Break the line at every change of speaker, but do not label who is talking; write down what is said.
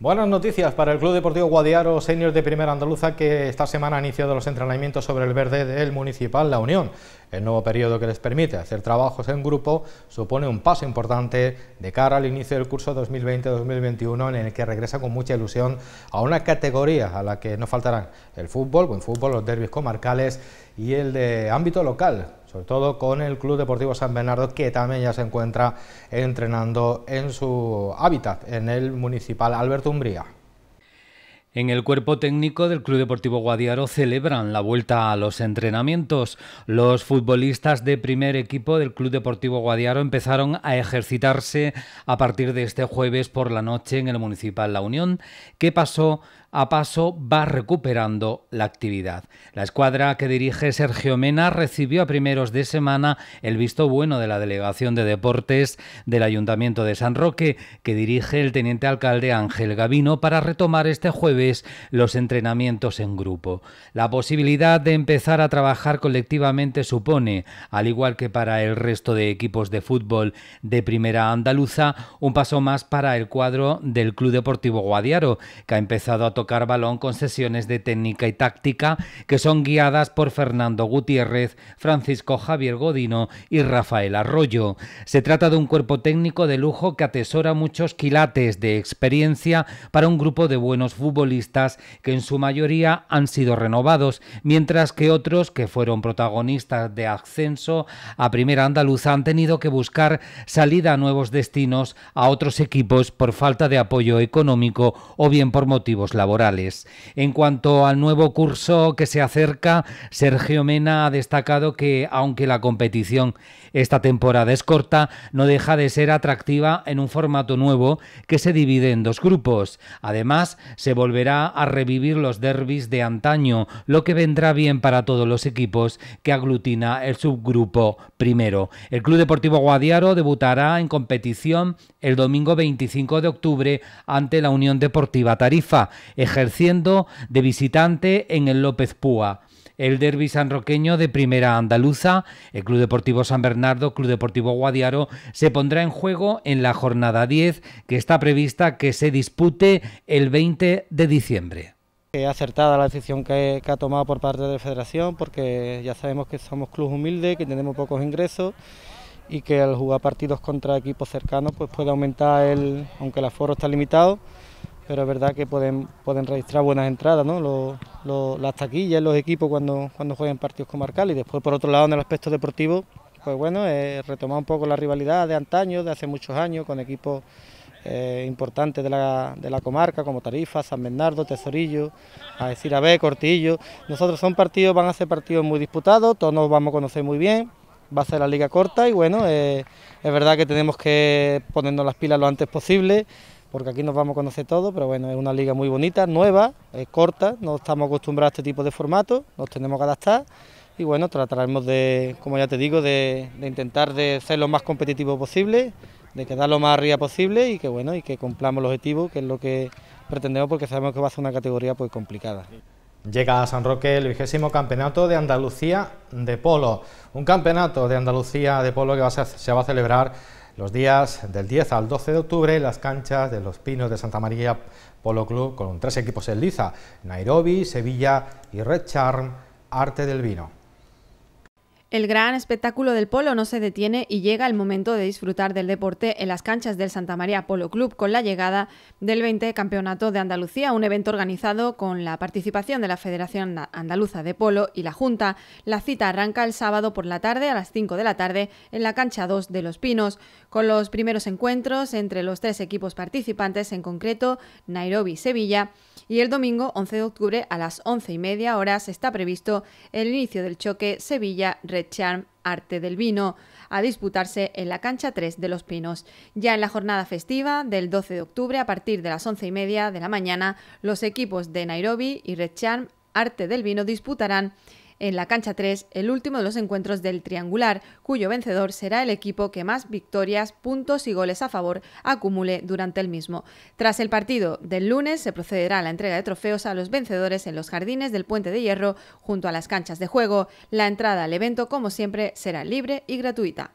Buenas noticias para el Club Deportivo Guadiaro Seniors de Primera Andaluza que esta semana ha iniciado los entrenamientos sobre el verde del Municipal La Unión. El nuevo periodo que les permite hacer trabajos en grupo supone un paso importante de cara al inicio del curso 2020-2021 en el que regresa con mucha ilusión a una categoría a la que no faltarán el fútbol, buen fútbol, los derbis comarcales y el de ámbito local, sobre todo con el Club Deportivo San Bernardo, que también ya se encuentra entrenando en su hábitat, en el municipal Alberto Umbría.
En el cuerpo técnico del Club Deportivo Guadiaro celebran la vuelta a los entrenamientos. Los futbolistas de primer equipo del Club Deportivo Guadiaro empezaron a ejercitarse a partir de este jueves por la noche en el Municipal La Unión, ¿Qué pasó a paso va recuperando la actividad. La escuadra que dirige Sergio Mena recibió a primeros de semana el visto bueno de la Delegación de Deportes del Ayuntamiento de San Roque, que dirige el teniente alcalde Ángel Gavino, para retomar este jueves los entrenamientos en grupo. La posibilidad de empezar a trabajar colectivamente supone, al igual que para el resto de equipos de fútbol de primera andaluza, un paso más para el cuadro del Club Deportivo Guadiaro, que ha empezado a tocar tocar balón con sesiones de técnica y táctica que son guiadas por Fernando Gutiérrez, Francisco Javier Godino y Rafael Arroyo. Se trata de un cuerpo técnico de lujo que atesora muchos quilates de experiencia para un grupo de buenos futbolistas que en su mayoría han sido renovados, mientras que otros que fueron protagonistas de ascenso a Primera Andaluza han tenido que buscar salida a nuevos destinos a otros equipos por falta de apoyo económico o bien por motivos laborales. En cuanto al nuevo curso que se acerca, Sergio Mena ha destacado que, aunque la competición esta temporada es corta, no deja de ser atractiva en un formato nuevo que se divide en dos grupos. Además, se volverá a revivir los derbis de antaño, lo que vendrá bien para todos los equipos que aglutina el subgrupo primero. El Club Deportivo Guadiaro debutará en competición el domingo 25 de octubre ante la Unión Deportiva Tarifa ejerciendo de visitante en el López Púa el derby sanroqueño de primera andaluza. El Club Deportivo San Bernardo, Club Deportivo Guadiaro, se pondrá en juego en la jornada 10 que está prevista que se dispute el 20 de diciembre.
Acertada la decisión que, que ha tomado por parte de la federación porque ya sabemos que somos club humilde, que tenemos pocos ingresos y que al jugar partidos contra equipos cercanos pues puede aumentar el, aunque el aforo está limitado, pero es verdad que pueden, pueden registrar buenas entradas, ¿no? las taquillas, los equipos cuando, cuando juegan partidos comarcales. Y después, por otro lado, en el aspecto deportivo, pues bueno, eh, retomar un poco la rivalidad de antaño, de hace muchos años, con equipos eh, importantes de la, comarca, como Tarifa, San Bernardo, Tesorillo, a B, Cortillo. Nosotros son partidos, van a ser partidos muy disputados, todos nos vamos a conocer muy bien, va a ser la liga corta y bueno, eh, es verdad que tenemos que ponernos las pilas lo antes posible porque aquí nos vamos a conocer todos, pero bueno, es una liga muy bonita, nueva, es corta, no estamos acostumbrados a este tipo de formatos, nos tenemos que adaptar y bueno, trataremos de, como ya te digo, de, intentar de ser lo más competitivo posible, de quedar lo más arriba posible y que bueno, y que cumplamos el objetivo, que es lo que pretendemos porque sabemos que va a ser una categoría pues complicada. Llega
a San Roque el vigésimo campeonato de Andalucía de polo, un campeonato de Andalucía de polo que se va a celebrar los días del 10 al 12 de octubre, las canchas de los Pinos de Santa María Polo Club con tres equipos en liza, Nairobi, Sevilla y Red Charm, Arte del Vino.
El gran espectáculo del polo no se detiene y llega el momento de disfrutar del deporte en las canchas del Santa María Polo Club con la llegada del 20 Campeonato de Andalucía, un evento organizado con la participación de la Federación Andaluza de Polo y la Junta. La cita arranca el sábado por la tarde a las 5 de la tarde en la cancha 2 de Los Pinos, con los primeros encuentros entre los tres equipos participantes, en concreto Nairobi-Sevilla, y el domingo 11 de octubre a las 11 y media horas está previsto el inicio del choque Sevilla-Red Arte del Vino, a disputarse en la cancha 3 de Los Pinos. Ya en la jornada festiva del 12 de octubre, a partir de las 11 y media de la mañana, los equipos de Nairobi y Red Arte del Vino disputarán en la cancha 3 el último de los encuentros del triangular, cuyo vencedor será el equipo que más victorias, puntos y goles a favor acumule durante el mismo. Tras el partido del lunes se procederá a la entrega de trofeos a los vencedores en los jardines del Puente de Hierro junto a las canchas de juego. La entrada al evento, como siempre, será libre y gratuita.